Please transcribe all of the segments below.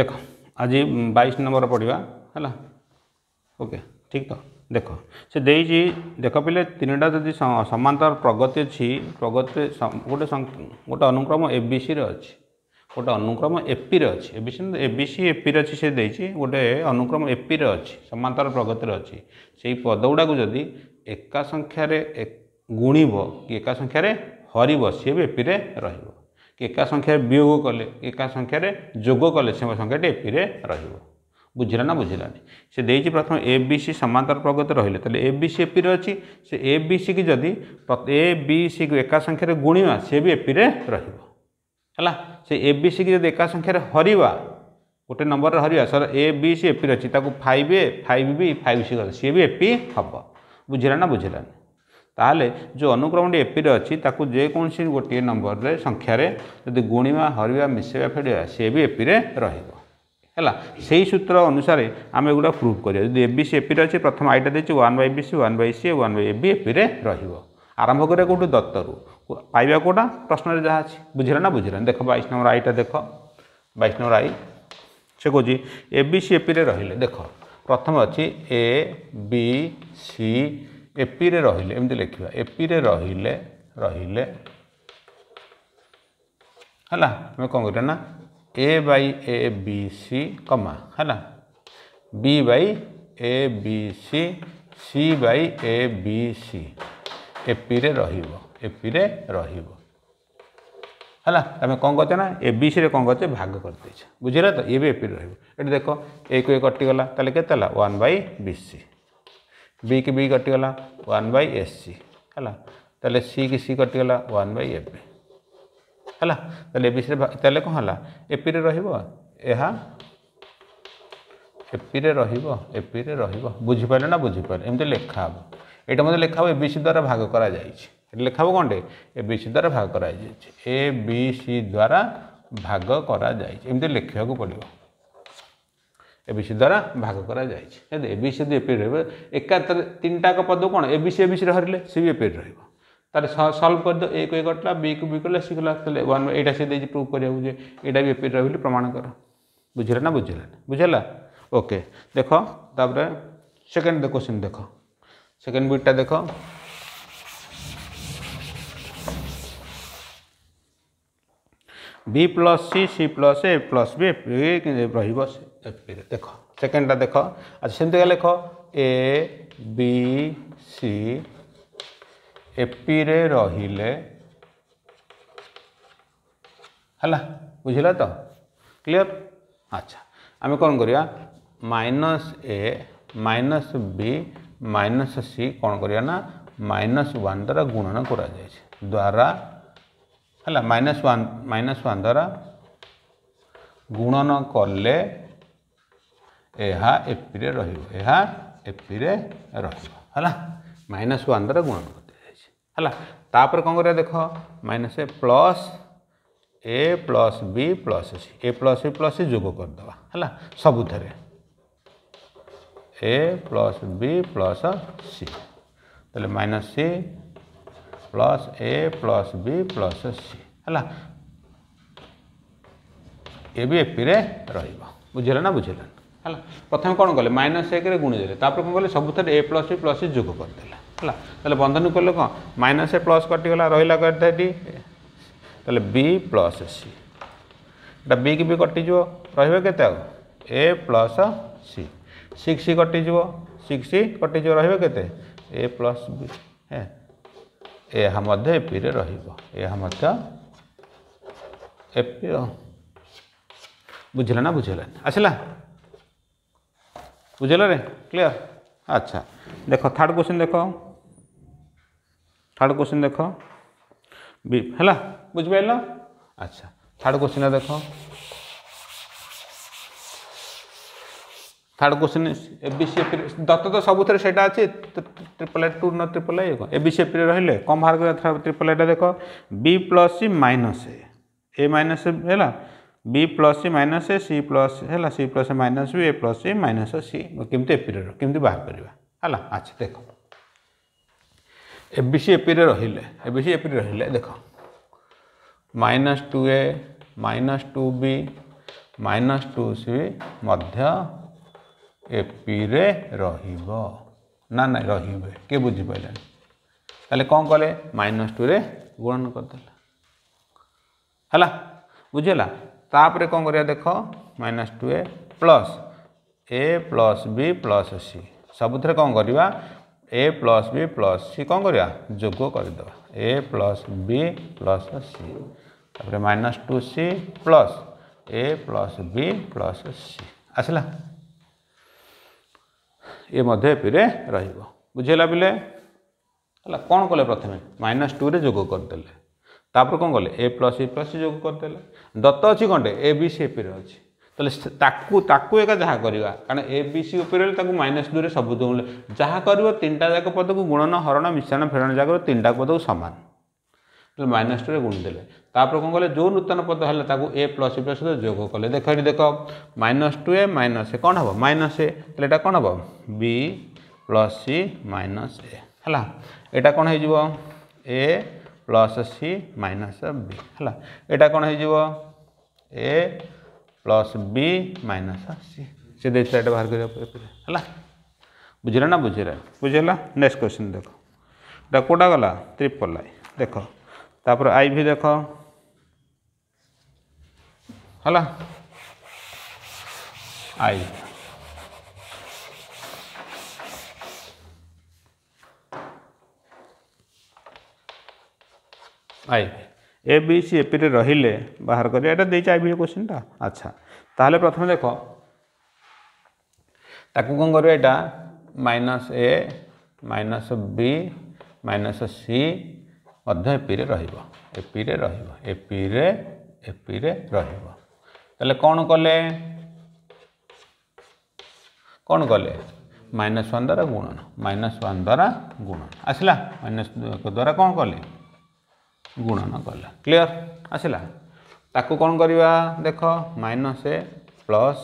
ଦେଖ ଆଜି ବାଇଶ ନମ୍ବର ପଢ଼ିବା ହେଲା ଓକେ ଠିକ୍ ତ ଦେଖ ସେ ଦେଇଛି ଦେଖ ପିଲେ ତିନିଟା ଯଦି ସମାନ୍ତର ପ୍ରଗତି ଅଛି ପ୍ରଗତି ଗୋଟେ ଗୋଟେ ଅନୁକ୍ରମ ଏବିସିରେ ଅଛି ଗୋଟେ ଅନୁକ୍ରମ ଏପିରେ ଅଛି ଏବିସି ଏବିସି ଏପିରେ ଅଛି ସେ ଦେଇଛି ଗୋଟେ ଅନୁକ୍ରମ ଏପିରେ ଅଛି ସମାନ୍ତର ପ୍ରଗତିରେ ଅଛି ସେଇ ପଦଗୁଡ଼ାକୁ ଯଦି ଏକା ସଂଖ୍ୟାରେ ଗୁଣିବ କି ଏକା ସଂଖ୍ୟାରେ ହରିବ ସିଏ ବି ଏପିରେ ରହିବ একা সংখ্যার বিয়োগ কলে একা সংখ্যার যোগ কলে সে সংখ্যাটি এপিরে রহব বুঝিলা না বুঝিলানি সে দিয়েছি প্রথমে এ বি সি সমান্তর প্রগত রহলে তাহলে এ বি সি এপিরে অছি সে এ বি সি কি যদি এ বি সি একা সংখ্যার গুণিবা সে বি এপিরে রহব ହେଲା ସେ ଏ ବି ସିକି ଯଦି ଏକା ସଂଖ୍ୟାରେ ହରିବା ଗୋଟେ ନମ୍ବରରେ ହରିବା ସାର୍ ଏ ବି ସି ଏପିରେ ଅଛି ତାକୁ five A five B five C ଗଲା ସିଏ ବି ଏପି ହେବ ବୁଝିଲା ନା ବୁଝିଲାନି ତାହେଲେ ଯେଉଁ ଅନୁକ୍ରମଟି ଏପିରେ ଅଛି ତାକୁ ଯେକୌଣସି ଗୋଟିଏ ନମ୍ବରରେ ସଂଖ୍ୟାରେ ଯଦି ଗୁଣିବା ହରିବା ମିଶାଇବା ଫେଡ଼ିବା ସିଏ ବି ଏପିରେ ରହିବ ହେଲା ସେଇ ସୂତ୍ର ଅନୁସାରେ ଆମେ ଏଗୁଡ଼ା ପ୍ରୁଭ୍ କରିବା ଯଦି ଏ ବି ସି ଏପିରେ ଅଛି ପ୍ରଥମ ଆଇଟା ଦେଇଛି one by B C one by C one by A B ଏପିରେ ରହିବ ଆରମ୍ଭ କରିବା କେଉଁଠୁ ଦତ୍ତରୁ ପାଇବା କେଉଁଟା ପ୍ରଶ୍ନରେ ଯାହା ଅଛି ବୁଝିଲା ନା ବୁଝିଲାନି ଦେଖ ବାଇଶ ନମ୍ବର ଆଇଟା ଦେଖ ବାଇଶ ନମ୍ବର ଆଇ ସେ କହୁଛି ଏ ବି ସି ଏପିରେ ରହିଲେ ଦେଖ ପ୍ରଥମ ଅଛି ଏ ବି ସି ଏପିରେ ରହିଲେ ଏମିତି ଲେଖିବା ଏପିରେ ରହିଲେ ରହିଲେ ହେଲା ଆମେ କ'ଣ କରିବା ନା ଏ Bai A B C comma ହେଲା B by A B C C by A B C ଏପିରେ ରହିବ ଏପିରେ ରହିବ ହେଲା ଆମେ କ'ଣ କରୁଛେ ନା ଏ ବି ସିରେ କ'ଣ କରୁଛେ ଭାଗ କରିଦେଇଛେ ବୁଝିଲା ତ ଇଏ ବି ଏପିରେ ରହିବ ଏଠି ଦେଖ ଏକ ଏ କଟିଗଲା ତାହେଲେ କେତେ ହେଲା one by B C B କି ବି କଟିଗଲା ୱାନ୍ ବାଇ ଏସ୍ ସି ହେଲା ତାହେଲେ ସି କି ସି କଟିଗଲା ୱାନ୍ ବାଇ ଏଫ୍ ହେଲା ତାହେଲେ ଏବିସିରେ ତାହେଲେ କ'ଣ ହେଲା ଏପିରେ ରହିବ ଏହା ଏପିରେ ରହିବ ଏପିରେ ରହିବ ବୁଝିପାରିଲେ ନା ବୁଝିପାରିଲେ ଏମିତି ଲେଖା ହେବ ଏଇଟା ମଧ୍ୟ ଲେଖା ହେବ ଏବିସି ଦ୍ୱାରା ଭାଗ କରାଯାଇଛି ଲେଖା ହେବ କ'ଣଟେ ଏବିସି ଦ୍ୱାରା ଭାଗ କରାଯାଇଛି ଏ ବି ସି ଦ୍ୱାରା ଭାଗ କରାଯାଇଛି ଏମିତି ଲେଖିବାକୁ ପଡ଼ିବ एबीसी द्वारा भाग कर एबीसी यदि एपीड रकातर तीन टाक पद कौन एबीसी एबीसी हरले सी भी एपीड रोले सल्व करद ए को ए कटा बी को बी कला सी कला वन यहाँ सी दे प्रूव कराया यहाँ भी एपीड रही प्रमाण कर बुझेला ना बुझेला बुझेला ओके देख तापर सेकेंड क्वेश्चन देख सेकेंड बिटा देख B plus C C plus A plus B রহব সে देख सेकेंडटा देख अच्छा सेमती का लिख ए बी सी एपी रे रहिले हला बुझला तो क्लियर अच्छा आम कौन कर minus A minus B minus C कौन करिया माइनस वन द्वारा गुणन करा द्वारा है माइनस वन माइनस वन द्वारा गुणन कले रहा रइनस वन गुण है कौन कर देख minus A plus A plus B plus C A plus A plus C जोग करदे है सबुथे A plus B plus C तो minus C plus A plus B plus C है ए भी एपी रुझेना बुझेना ହେଲା ପ୍ରଥମେ କ'ଣ କଲେ ମାଇନସ୍ ଏକରେ ଗୁଣିଦେଲେ ତାପରେ କ'ଣ କଲେ ସବୁଥିରେ ଏ ପ୍ଲସ୍ ବି ପ୍ଲସ୍ ବି ଯୋଗ କରିଦେଲେ ହେଲା ତାହେଲେ ବନ୍ଧନୀ କଲେ କ'ଣ ମାଇନସ୍ ଏ ପ୍ଲସ୍ କଟିଗଲା ରହିଲା କେତେ ଏଠି ତାହେଲେ ବି ପ୍ଲସ୍ ସି ଏଇଟା ବି କି ବି କଟିଯିବ ରହିବ କେତେ ଆଉ A plus C six C କଟିଯିବ ସିକ୍ସ ସି କଟିଯିବ ରହିବ କେତେ ଏ ପ୍ଲସ୍ ବି ଏହା ମଧ୍ୟ ଏପିରେ ରହିବ ଏହା ମଧ୍ୟ ଏପି ବୁଝିଲା ନା ବୁଝିଲା ଆସିଲା बुझल रे क्लियर अच्छा देख थार्ड क्वेश्चन देख थार्ड क्वेश्चन देख है बुझिपाल अच्छा थार्ड क्वेश्चन देख থার্ড কোশ্চেন এবিসি এফ দত্ত তো সবুথে সেটা আছে ট্রিপল আই টু ন ট্রিপল আই এবিসি এফ রহলে কম বাহার করে ট্রিপল আইটা দেখ B plus C minus A A minus হল B plus C minus C C plus হল C plus minus B A plus C minus C কেমি এপিরিয়ড কেমি বাহার করা হল আচ্ছা দেখ এবিসি এপিরে রহলে এবিসি এপিরে রহলে দেখ minus two A minus two B minus two C মধ্য এপিরে রহব না না রহবে কে বুঝিপারে তাহলে কম কলে মাইনস টুরে গুণন করেদেলা হল বুঝলা तापर कौन कर देख minus two A plus A plus B plus C सबु कौन कर A plus B plus C कौन करवा जोग करदे A plus B plus C तप minus two C plus A plus B plus C आसला ये मध्य रुझेगा बुझेगा कौन कले प्रथम माइनस टू रे जोग करदे ତାପରେ କ'ଣ କଲେ ଏ ପ୍ଲସ୍ ବି ପ୍ଲସ୍ ଯୋଗ କରିଦେଲେ ଦତ୍ତ ଅଛି କ'ଣଟେ ଏ ବି ସି ଏପିରେ ଅଛି ତାହେଲେ ତାକୁ ତାକୁ ଏକା ଯାହା କରିବା କାରଣ ଏ ବି ସି ଉପରେ ତାକୁ ମାଇନସ୍ ଦୁଇରେ ସବୁ ଦଉଲେ ଯାହା କରିବ ତିନିଟା ଯାକ ପଦକୁ ଗୁଣନ ହରଣ ମିଶାଣ ଫେରଣ ଯାକର ତିନିଟା ପଦକୁ ସମାନ ତାହେଲେ ମାଇନସ୍ ଟୁରେ ଗୁଣି ଦେଲେ ତାପରେ କ'ଣ କଲେ ଯେଉଁ ନୂତନ ପଦ ହେଲା ତାକୁ ଏ ପ୍ଲସ୍ ପ୍ଲସ୍ ସହିତ ଯୋଗ କଲେ ଦେଖ ଏଠି ଦେଖ minus two A minus A କ'ଣ ହେବ ମାଇନସ୍ ଏ ତାହେଲେ ଏଇଟା କ'ଣ ହେବ B plus C minus A ହେଲା ଏଇଟା କ'ଣ ହେଇଯିବ A plus C minus B ହେଲା ଏଇଟା କ'ଣ ହେଇଯିବ A plus B minus C ସେ ଦେଇଥିଲା ଏଇଟା ବାହାର କରିବା ପରେ ହେଲା ବୁଝିଲା ନା ବୁଝିଲା ବୁଝିଲା ନେକ୍ସଟ କ୍ୱେଶ୍ଚିନ୍ ଦେଖ ଏଇଟା କେଉଁଟା ଗଲା ତ୍ରିପଲ୍ ଆଇ ଦେଖ ତାପରେ ଆଇ ଭି ଦେଖ ହେଲା I I A B C एपी रे रहिले बाहर कर एटा देई आई बी क्वेश्चनटा अच्छा ताहले प्रथम देखो ताकू कोन करू एटा minus A minus B minus C ମଧ୍ୟ ଏପିରେ ରହିବ ଏପିରେ ରହିବ ଏପିରେ ଏପିରେ ରହିବ ତାହେଲେ କ'ଣ କଲେ କ'ଣ କଲେ ମାଇନସ୍ ୱାନ୍ ଦ୍ୱାରା ଗୁଣନ ମାଇନସ୍ ୱାନ୍ ଦ୍ୱାରା ଗୁଣନ ଆସିଲା ମାଇନସ୍ ଦ୍ୱାରା କ'ଣ କଲେ গুণন কলা ক্লিয়ার আসিলা ତାକୁ କ'ଣ କରିବା ଦେଖ minus A plus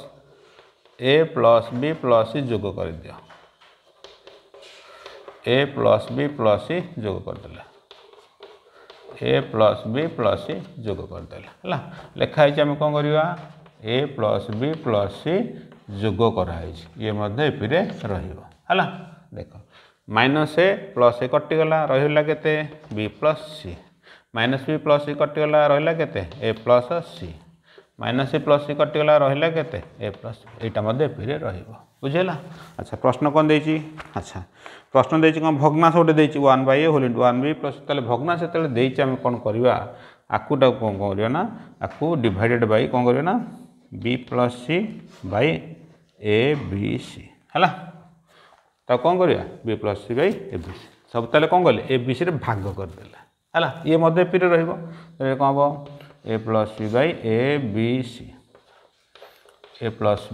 A plus B plus ଯୋଗ କରିଦିଅ ଏ ପ୍ଲସ୍ ବି ପ୍ଲସ୍ ଯୋଗ କରିଦେଲା ଏ ପ୍ଲସ୍ ବି ପ୍ଲସ୍ ଯୋଗ କରିଦେଲା ହେଲା ଲେଖା ହେଇଛି ଆମେ କ'ଣ କରିବା ଏ ପ୍ଲସ୍ ବି ପ୍ଲସ୍ ଯୋଗ କରାହେଇଛି ଇଏ ମଧ୍ୟ ଏପିରେ ରହିବ ହେଲା ଦେଖ ମାଇନସ୍ ଏ ପ୍ଲସ୍ ଏ କଟିଗଲା ରହିଲା କେତେ B plus C minus B plus C কটিগলা রহিলা কেতে A plus C minus C plus C কটিগলা রহিলা কেতে এ প্লস এইটা মধ্যে এপিরে রহব বুঝিলা আচ্ছা প্রশ্ন কোন দিয়েছি আচ্ছা প্রশ্ন দিয়েছি কোন ভগ্নাশ গোটে দিয়েছি one by A whole into one B plus তাহলে ভগ্নাশ যেতবে দিয়েছি আমি কোণ করা আকুটা কোণ করিবা না আকু ডিভাইডেড বাই কোণ করিবা না B plus C by A B C ହେଲା ତାକୁ କ'ଣ କରିବା B plus C by A B C ସବୁ ତାହେଲେ କ'ଣ କଲେ ଏ ବି ସିରେ ଭାଗ କରିଦେଲା ହେଲା ଇଏ ମଧ୍ୟ ଏପିରେ ରହିବ ତେବେ କ'ଣ ହେବ A plus B by A B C A plus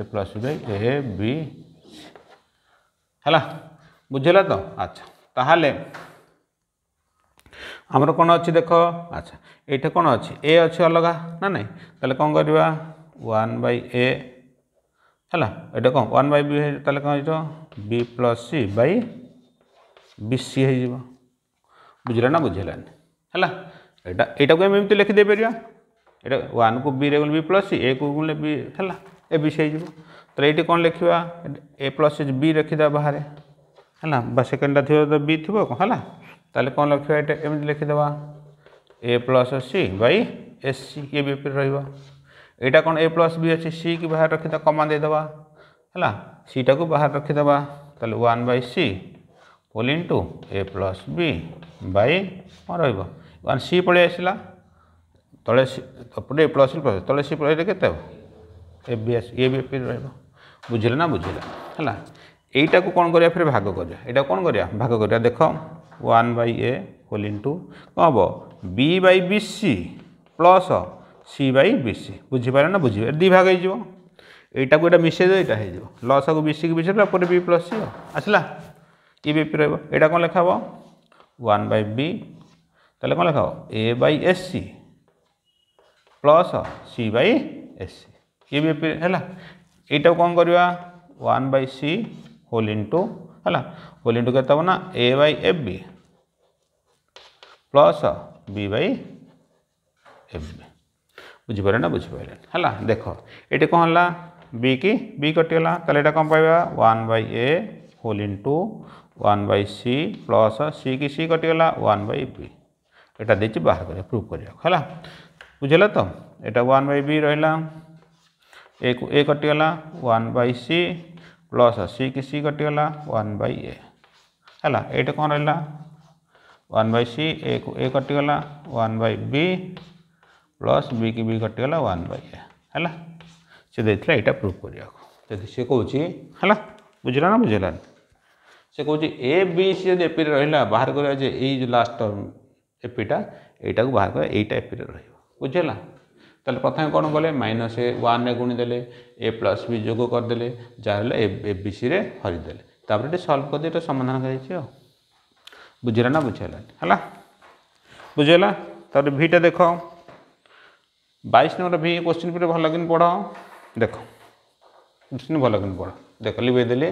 A plus B by A B ହେଲା ବୁଝିଲା ତ ଆଚ୍ଛା ତାହେଲେ ଆମର କ'ଣ ଅଛି ଦେଖ ଆଚ୍ଛା ଏଇଟା କ'ଣ ଅଛି ଏ ଅଛି ଅଲଗା ନା ନାହିଁ ତାହେଲେ କ'ଣ କରିବା ୱାନ୍ ବାଇ ଏ ହେଲା ଏଇଟା କ'ଣ ୱାନ୍ ବାଇ ବି ତାହେଲେ କ'ଣ ହେଇଯିବ B plus C by B C ହେଇଯିବ বুঝলে না বুঝিলানি ହେଲା ଏଇଟା ଏଇଟାକୁ ଆମେ ଏମିତି ଲେଖିଦେଇପାରିବା ଏଇଟା ୱାନ୍କୁ ବିରେ ଗଲେ ବି ପ୍ଲସ୍ ସି ଏକୁ ଗଲେ ବି ହେଲା ଏ ବି ସି ହେଇଯିବ ତ ଏଇଠି କ'ଣ ଲେଖିବା ଏ ପ୍ଲସ୍ ବି ଲେଖିଦେବା ବାହାରେ ହେଲା ବା ସେକେଣ୍ଡଟା ଥିବ ତ ବି ଥିବ କ'ଣ ହେଲା ତାହେଲେ କ'ଣ ଲେଖିବା ଏଇଟା ଏମିତି ଲେଖିଦେବା A plus C by S C ଇଏ ବି ଉପରେ ରହିବ ଏଇଟା କ'ଣ ଏ ପ୍ଲସ୍ ବି ଅଛି ସି କି ବାହାରେ ରଖିଦେବା କମା ଦେଇଦେବା ହେଲା ସିଟାକୁ ବାହାରେ ରଖିଦେବା ତାହେଲେ one by C whole into A plus B by କ'ଣ ରହିବ ୱାନ୍ ସି ପଳେଇ ଆସିଲା ତଳେ ଏପଟେ ଏ ପ୍ଲସ୍ ପ୍ଲସ୍ ତଳେ ସି ପଳେଇଲେ କେତେ ହେବ ଏ ବି ଆସ ଏ ବି ଏପି ରହିବ ବୁଝିଲେ ନା ବୁଝିଲେ ହେଲା ଏଇଟାକୁ କ'ଣ କରିବା ଫେରେ ଭାଗ କରିବା ଏଇଟା କ'ଣ କରିବା ଭାଗ କରିବା ଦେଖ one by A whole into କ'ଣ ହେବ B by B C plus C by B C ବୁଝିପାରିଲେ ନା ବୁଝିବେ ଦୁଇ ଭାଗ ହେଇଯିବ ଏଇଟାକୁ ଏଇଟା ମିଶାଇ ଦିଅ ଏଇଟା ହେଇଯିବ ଲସ୍କୁ ବି ସିକି ମିଶାଇଲା ପରେ ବି ପ୍ଲସ୍ ସି ଆସିଲା ই বি পি রহব এটা কোন লেখা হব ওয়ান বাই বি তাহলে কোন লেখা হব A by S C plus C by S C E B P হল এইটা কম করা one by C whole into হল হোল ইন্টু কেতে হব না A by F B plus B by F B বুঝিপারে না বুঝিপারে হল দেখ এটি কম হল বি কি বি কটিগলা তাহলে এটা কম পাইবা one by A whole into one by plus C की सी कटिगला वन बै बी यहाँ देखिए बाहर कर प्रूफ कराला बुझेगा तो यहाँ वन बै बी रहा ए को ए कटिगला वन बै प्लस सी की सी कटिगला वन बै ए है ये कौन रहा वन बै सी ए को ए कटिगला one by B plus B की बी कटिगला वन बै ए है सी दे प्रूव करा जब सी कौच है बुझला ना बुझलानी ସେ କହୁଛି ଏ ବି ସି ଯଦି ଏପିରେ ରହିଲା ବାହାର କରିବା ଯେ ଏଇ ଯେଉଁ ଲାଷ୍ଟ ଏପିଟା ଏଇଟାକୁ ବାହାର କରିବା ଏଇଟା ଏପିରେ ରହିବ ବୁଝିହେଲା ତାହେଲେ ପ୍ରଥମେ କ'ଣ କଲେ ମାଇନସ୍ ଏ ୱାନ୍ରେ ଗୁଣିଦେଲେ ଏ ପ୍ଲସ୍ ବି ଯୋଗ କରିଦେଲେ ଯାହା ହେଲେ ଏ ବି ସିରେ ହରିଦେଲେ ତାପରେ ଟିକେ ସଲ୍ଭ କରିଦେଇ ଏଇଟା ସମାଧାନ କରାଯାଇଛି ଆଉ ବୁଝିଲା ନା ବୁଝିହେଲାନି ହେଲା ବୁଝିହେଲା ତାପରେ ଭିଟା ଦେଖ বাইশ নম্বর ভি কোশ্চিন পিরিয়ড ভালো লাগিন পড়াও দেখো কোশ্চিন ভালো লাগিন পড়াও দেখো লিখে দিলে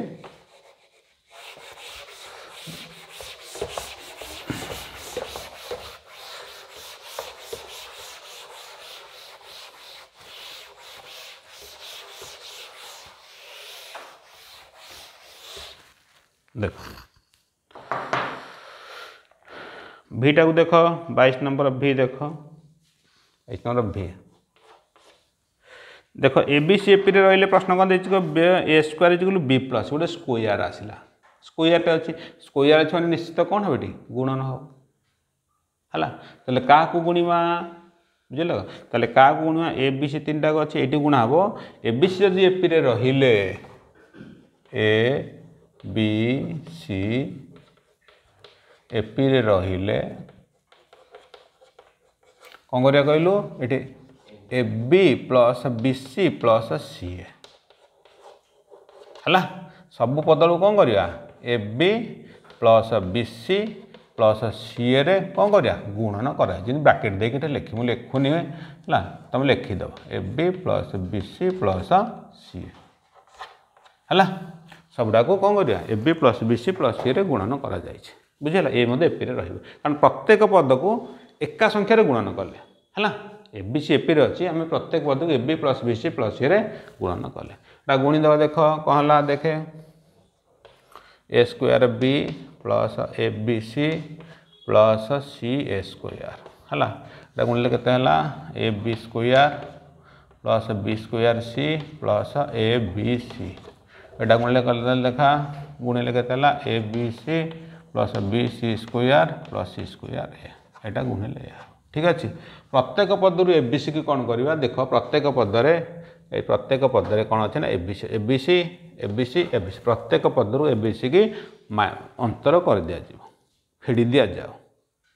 দেখো ভিটা को देख बाईस नंबर भि देख बाईस नंबर भि देख ए बी सी एपी रे प्रश्न कौन देखिए A square equal B plus गोटे स्कोयर आसला स्कोयरटे अच्छी स्कोयर अच्छे मैंने निश्चित कौन हे गुणन हम है तेल क्या गुणवा बुझल तेल क्या गुणवा ए बी सी तीन टाक अच्छे ये गुणा हम ए बी सी जब एपी रे रे ए बी सी एपी रे रे कौन कर plus B C plus C A है सब पद को कौन करवा plus B C plus C A रे कौन करवा गुणन कराया ब्राकेट देखिए लिख मुझे लिखुनि है तुम लिखिदब A plus B C plus C A है सबटा को कौन कर plus B C plus C गुणन कर बुझेगा ए मत एपी रही है कारण प्रत्येक पद को एका संख्यार गुणन कले है एपी अच्छी आम प्रत्येक पद को A plus B C plus C गुणन कले गुणीद देख कहला देखे A square B plus A B C plus C A square है गुणिले के A square plus B square C plus A B C এটা গুণলে কত লেখা গুণিলে কত হল A B C plus B C square plus C square A এটা গুণিলে এ ঠিক আছে প্রত্যেক পদরু এ বি সি কি কোণ করা দেখ প্রত্যেক পদরে এই প্রত্যেক পদরে কোণ আছে না এবিসি এবিসি এবিসি এবিসি প্রত্যেক পদরু এবিসি কি অন্তর করে দিয়া যাব ফিড়ি দিয়া যাও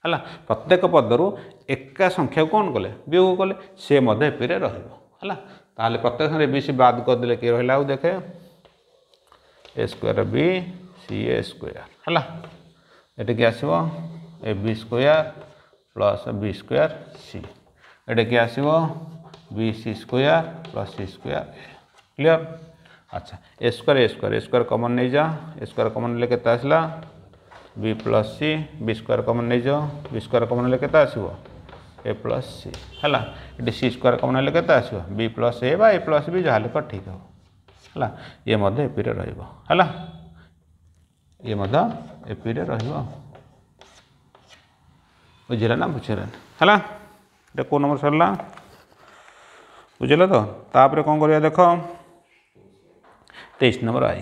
ହେଲା ପ୍ରତ୍ୟେକ ପଦରୁ ଏକା ସଂଖ୍ୟାକୁ କ'ଣ କଲେ ବିୟୋଗ କଲେ ସେ ମଧ୍ୟ ଏପିରେ ରହିବ ହେଲା ତାହେଲେ ପ୍ରତ୍ୟେକ ସଂଖ୍ୟାରେ ବି ସି ବାଦ କରିଦେଲେ କିଏ ରହିଲା ଆଉ ଦେଖେ ए square we C A square है कि आसो A B square plus B square C एट कि आसो B plus C square A clear अच्छा A square A square A square common नहीं जा ए स्क्वयर कमन के आसला B plus C B square common नहीं जाओ बी स्क्वयर कमन के ए प्लस सी है ये सी स्क्वयर कमन के प्लस ए बा ए प्लस बी जहाँ लेकर ठीक है ହେଲା ଇଏ ମଧ୍ୟ ଏପିରେ ରହିବ ହେଲା ଇଏ ମଧ୍ୟ ଏପିରେ ରହିବ ବୁଝିଲା ନା ବୁଝିଲାନି ହେଲା ଏଇଟା କେଉଁ ନମ୍ବର ସରିଲା ବୁଝିଲ ତ ତାପରେ କ'ଣ କରିବା ଦେଖ ତେଇଶ ନମ୍ବର ଆଇ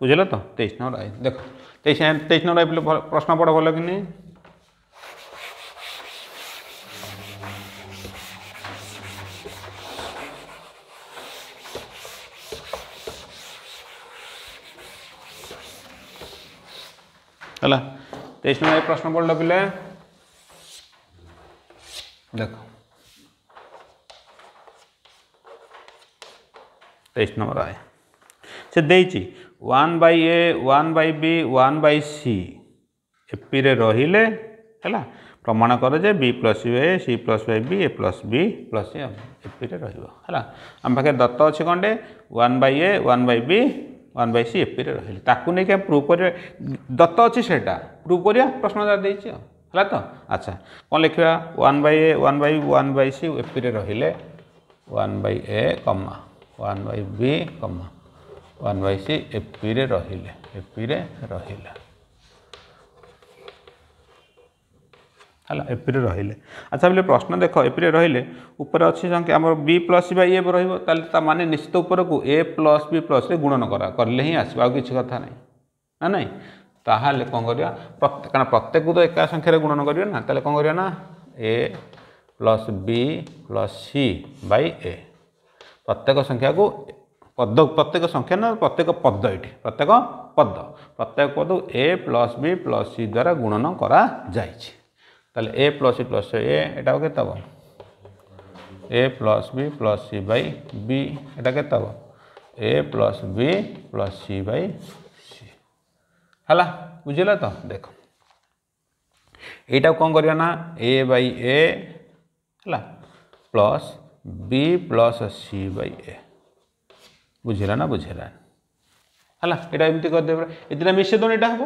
ବୁଝିଲ ତ ତେଇଶ ନମ୍ବର ଆଇ ଦେଖ ତେଇଶ ତେଇଶ ନମ୍ବର ଆଇ ପ୍ରଶ୍ନ ପଡ଼ ଭଲ କି ନାହିଁ ହେଲା তেইশ নম্বর ପ୍ରଶ୍ନ পড়ল পিলে ଦେଖ ତେଇଶ ନମ୍ବର ଆଏ ସେ ଦେଇଛି one by A one by B one by C এপিরে ରହିଲେ ହେଲା ପ୍ରମାଣ କର ଯେ B plus U A C plus Y B A plus B plus A ଏପିରେ ରହିବ ହେଲା ଆମ ପାଖରେ ଦତ୍ତ ଅଛି କ'ଣଟେ one by A one by B one by C ଏପିରେ ରହିଲି ତାକୁ ନେଇକି ଆମେ ପ୍ରୁଭ୍ କରିବା ଦତ୍ତ ଅଛି ସେଇଟା ପ୍ରୁଭ୍ କରିବା ପ୍ରଶ୍ନ ଯାହା ଦେଇଛି ଆଉ ହେଲା ତ ଆଚ୍ଛା କ'ଣ ଲେଖିବା one by A one by one by C ଏପିରେ ରହିଲେ one by A comma one by B comma one by C ଏପିରେ ରହିଲେ ଏପିରେ ରହିଲା ହେଲା ଏପିରେ ରହିଲେ ଆଚ୍ଛା ବୋଲେ ପ୍ରଶ୍ନ ଦେଖ ଏପିରେ ରହିଲେ ଉପରେ ଅଛି ସଂଖ୍ୟା ଆମର ବି ପ୍ଲସ୍ ବା ଇଏ ରହିବ ତାହେଲେ ତା ମାନେ ନିଶ୍ଚିତ ଉପରକୁ ଏ ପ୍ଲସ୍ ବି ପ୍ଲସ୍ରେ ଗୁଣନ କରା କରିଲେ ହିଁ ଆସିବ ଆଉ କିଛି କଥା ନାହିଁ ନା ନାହିଁ ତାହେଲେ କ'ଣ କରିବା ପ୍ରତ୍ୟେକ କାରଣ ପ୍ରତ୍ୟେକକୁ ତ ଏକା ସଂଖ୍ୟାରେ ଗୁଣନ କରିବେ ନା ତାହେଲେ କ'ଣ କରିବା ନା A plus B plus C by A ପ୍ରତ୍ୟେକ ସଂଖ୍ୟାକୁ ପଦ ପ୍ରତ୍ୟେକ ସଂଖ୍ୟା ନା ପ୍ରତ୍ୟେକ ପଦ ଏଠି ପ୍ରତ୍ୟେକ ପଦ ପ୍ରତ୍ୟେକ ପଦକୁ A plus B plus C ଦ୍ୱାରା ଗୁଣନ କରାଯାଇଛି তাহলে A plus C plus A এটাও কেতে হব A plus B plus C by B এটা কেতে হব A plus B plus C by C হলা বুঝলে তো দেখ এইটাও কম করিবা না এ বাই এ হলা plus B plus C by A বুঝলা না বুঝলা হলা এটা এমতি করে দেবে এটা মিশে দেন এটা হব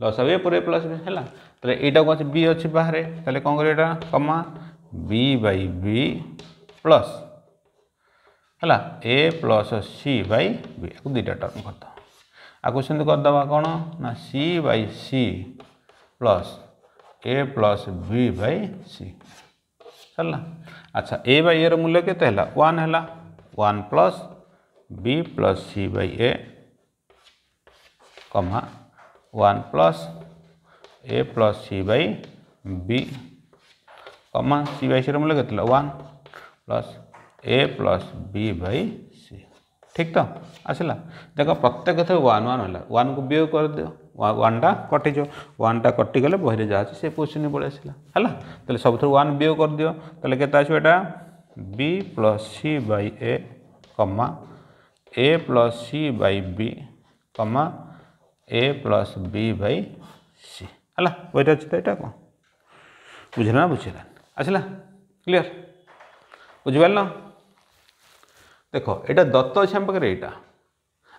লস হবে এপরে প্লস বি হল তাহলে এইটা অছে বি অছি বাহারে তাহলে কম করি এটা comma B by B plus হল A plus C by B দুইটা টর্ম করদ আকু সেমি করদবা কোণ না C by C plus A plus B by C सरला अच्छा ए बै ए रूल्य के वन है one plus B plus C by A comma 1 plus a plus c by b comma c by c ର ମୂଲ୍ୟ କେତେ 1 plus a plus b by c ঠিক তো আসিলা দেখ প্রত্যেক কথা 1 1 হলা 1 কু বিয়োগ করে দিও 1 টা কটি যো 1 টা কটি গলে বহিরে যা আছে সে পজিশন পড়ে আসিলা হলা তাহলে সবথর 1 বিয়োগ করে দিও তাহলে কেতে আসবে এটা b plus c by a comma a plus c by b comma A plus B by C है वोटा अच्छे तो यहाँ कौन बुझे ना बुझे आसला क्लीयर बुझिपार ना देख यहाँ दत्त अच्छे आम पाखे यहाँ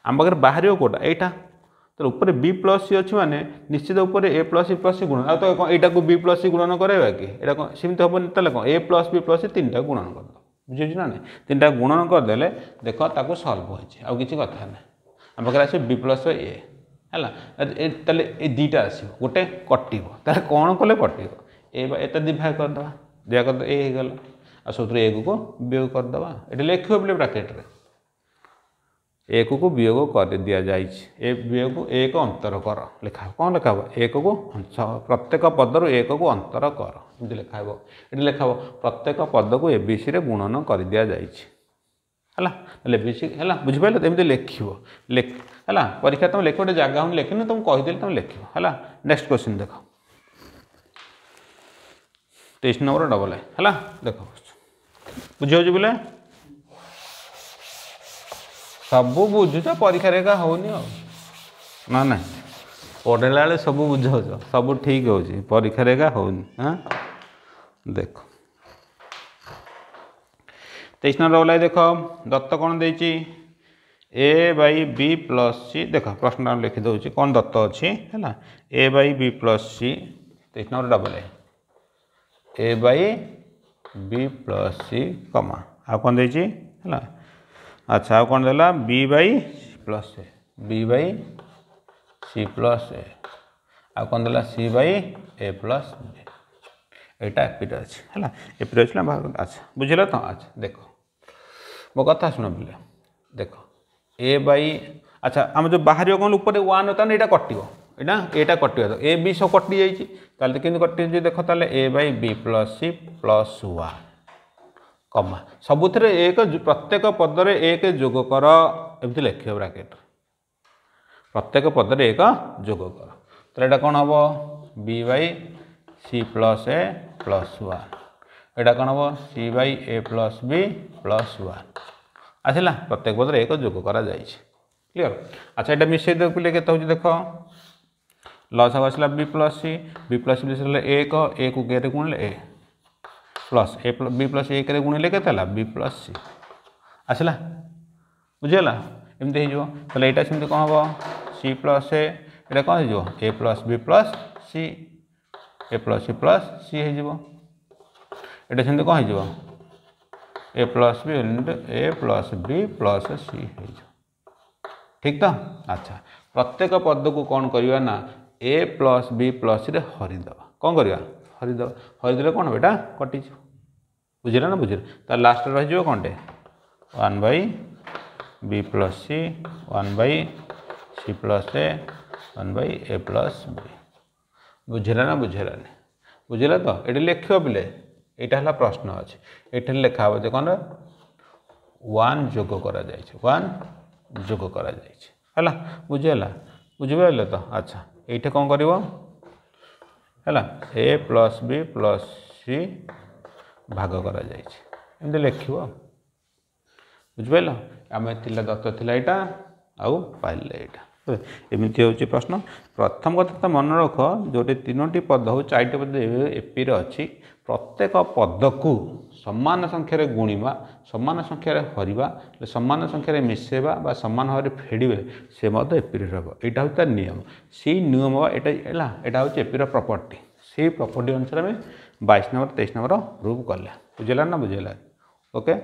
आम पाखे बाहर कौटा यहाँ तो ऊपर बी प्लस सी अच्छी मैंने निश्चित उपर ए प्लस सी प्लस सी गुणन आ तो कौन यहाँ को बी प्लस सी गुणन कराइबा कि यहाँ कौन सेमती हम तेल कौन A plus B plus C तीन टाइम गुणन करद বুঝিছি না তিনটা গুণন করেদেলে দেখ তাকে সলভ হয়েছে আউ কিছু কথা না আমার আসবে বি প্লস এ ହେଲା ତାହେଲେ ଏ ଦୁଇଟା ଆସିବ ଗୋଟେ କଟିବ ତାହେଲେ କ'ଣ କଲେ କଟିବ ଏ ଏଟା ଦୁଇ ଭାଗ କରିଦେବା ଦୁଇ ଭାଗ କରିଦେବା ଏ ହେଇଗଲା ଆଉ ସବୁଥିରୁ ଏକକୁ ବିୟୋଗ କରିଦେବା ଏଠି ଲେଖିବ ବୋଲି ବ୍ରାକେଟ୍ରେ ଏକକୁ ବିୟୋଗ କରି ଦିଆଯାଇଛି ଏ ବିୟୋଗକୁ ଏକ ଅନ୍ତର କର ଲେଖା କ'ଣ ଲେଖା ହେବ ଏକକୁ ଅଂଶ ପ୍ରତ୍ୟେକ ପଦରୁ ଏକକୁ ଅନ୍ତର କର ଏମିତି ଲେଖା ହେବ ଏଠି ଲେଖା ହେବ ପ୍ରତ୍ୟେକ ପଦକୁ ଏ ଏବିସିରେ ଗୁଣନ କରି ଦିଆଯାଇଛି है बुझीपाल तुम लिख है परीक्षा तुम लिख गोटे जगह हूँ लिख तुम कहीदे तुम लिख है नेक्स्ट क्वेश्चन देख तेईस नंबर डबल ए है देख बुझे बोले सब बुझु परीक्षा रेखा हो ना ना पढ़ला बेल सब बुझ सब ठीक होगा हो देख তেইশ নম্বর ওলাই দেখ দত্ত কোণ দিয়েছি A by B plus C দেখ প্রশ্নটা আমি লিখি দেছি কোণ দত্ত অছি হল হ্যাঁ, A by B plus C তেইশ number double A A by B plus C comma আর কোণ দিয়েছি হল হ্যাঁ, আচ্ছা আর কোণ দেলা B by plus A B by C plus A আর কোণ দেলা C by A plus B এটা এপিটা আছে হল হ্যাঁ, এপিটা আছে না আচ্ছা বুঝলে তো আচ্ছা দেখো ମୋ କଥା ଶୁଣ ବୋଲେ ଦେଖ ଏ ବାଇ ଆଚ୍ଛା ଆମେ ଯେଉଁ ବାହାରିବ କ'ଣ ଉପରେ ୱାନ୍ ତାହେଲେ ଏଇଟା କଟିବ ଏଇଟା ଏଇଟା କଟିବ ଏ ବି ସବୁ କଟିଯାଇଛି ତାହେଲେ କେମିତି କଟିଯାଇଛି ଦେଖ ତାହେଲେ A by B plus C plus one comma ସବୁଥିରେ ଏକ ପ୍ରତ୍ୟେକ ପଦରେ ଏକ ଯୋଗ କର ଏମିତି ଲେଖିବ ବ୍ରାକେଟ୍ ପ୍ରତ୍ୟେକ ପଦରେ ଏକ ଯୋଗ କର ତାହେଲେ ଏଇଟା କ'ଣ ହେବ B by C plus A plus one এটা কোণ হব C by A plus B plus one আসলা প্রত্যেক পদরে এক যোগ করা যাইছে ক্লিয়ার আচ্ছা এটা মিশাই দেখলে কত হচ্ছে দেখ লস হব আসলা B plus C B plus B আসলে এক এ কু কে গুণলে A plus A B plus এক রে গুণলে কত হল বি প্লস সি আসলা বুঝিগলা এমতি হয়ে যাব তাহলে এইটা সেমতি কম হব সি প্লস এ এটা কম হয়ে যাব A plus B plus C A plus C plus C हो ये से कौन हो plus B into A plus B plus C हो ठीक तो अच्छा प्रत्येक पद को कौन करवा ना ए प्लस बी प्लस हरीद कौन कर हरीद हरिद कौन बेटा कटि बुझे ना बुझे तार लास्ट रही है कौन टे one by B plus C one by C plus A one by A plus B बुझेगा ना बुझेगा बुझेगा तो ये लिख पे এটা হল প্রশ্ন আছে এটা লেখা হবে যে কোন ওয়ান যোগ করা যাইছে ওয়ান যোগ করা যাইছে হল বুঝে হল বুঝবে বুঝিপারে তো আচ্ছা এইটা কম করব হল A plus B plus C ভাগ করা যাইছে এমনি লেখিব বুঝিপার আমি দত্ত লা এটা আউ পাইলে এটা ଏମିତି ହେଉଛି ପ୍ରଶ୍ନ ପ୍ରଥମ କଥା ତ ମନେ ରଖ ଯେଉଁଠି ତିନୋଟି ପଦ ହେଉ ଚାରିଟି ପଦ ଏପିରେ ଅଛି ପ୍ରତ୍ୟେକ ପଦକୁ ସମାନ ସଂଖ୍ୟାରେ ଗୁଣିବା ସମାନ ସଂଖ୍ୟାରେ ହରିବା ସମାନ ସଂଖ୍ୟାରେ ମିଶାଇବା ବା ସମାନ ଭାବରେ ଫେଡ଼ିବେ ସେ ମଧ୍ୟ ଏପିରେ ରହିବ ଏଇଟା ହେଉଛି ତା ନିୟମ ସେଇ ନିୟମ ଏଇଟା ହେଲା ଏଇଟା ହେଉଛି ଏପିର ପ୍ରପର୍ଟି ସେଇ ପ୍ରପର୍ଟି ଅନୁସାରେ ଆମେ ବାଇଶ ନମ୍ବର ତେଇଶ ନମ୍ବର ପ୍ରୁଭ୍ କଲେ ବୁଝିଲା ନା ବୁଝିଲା ଓକେ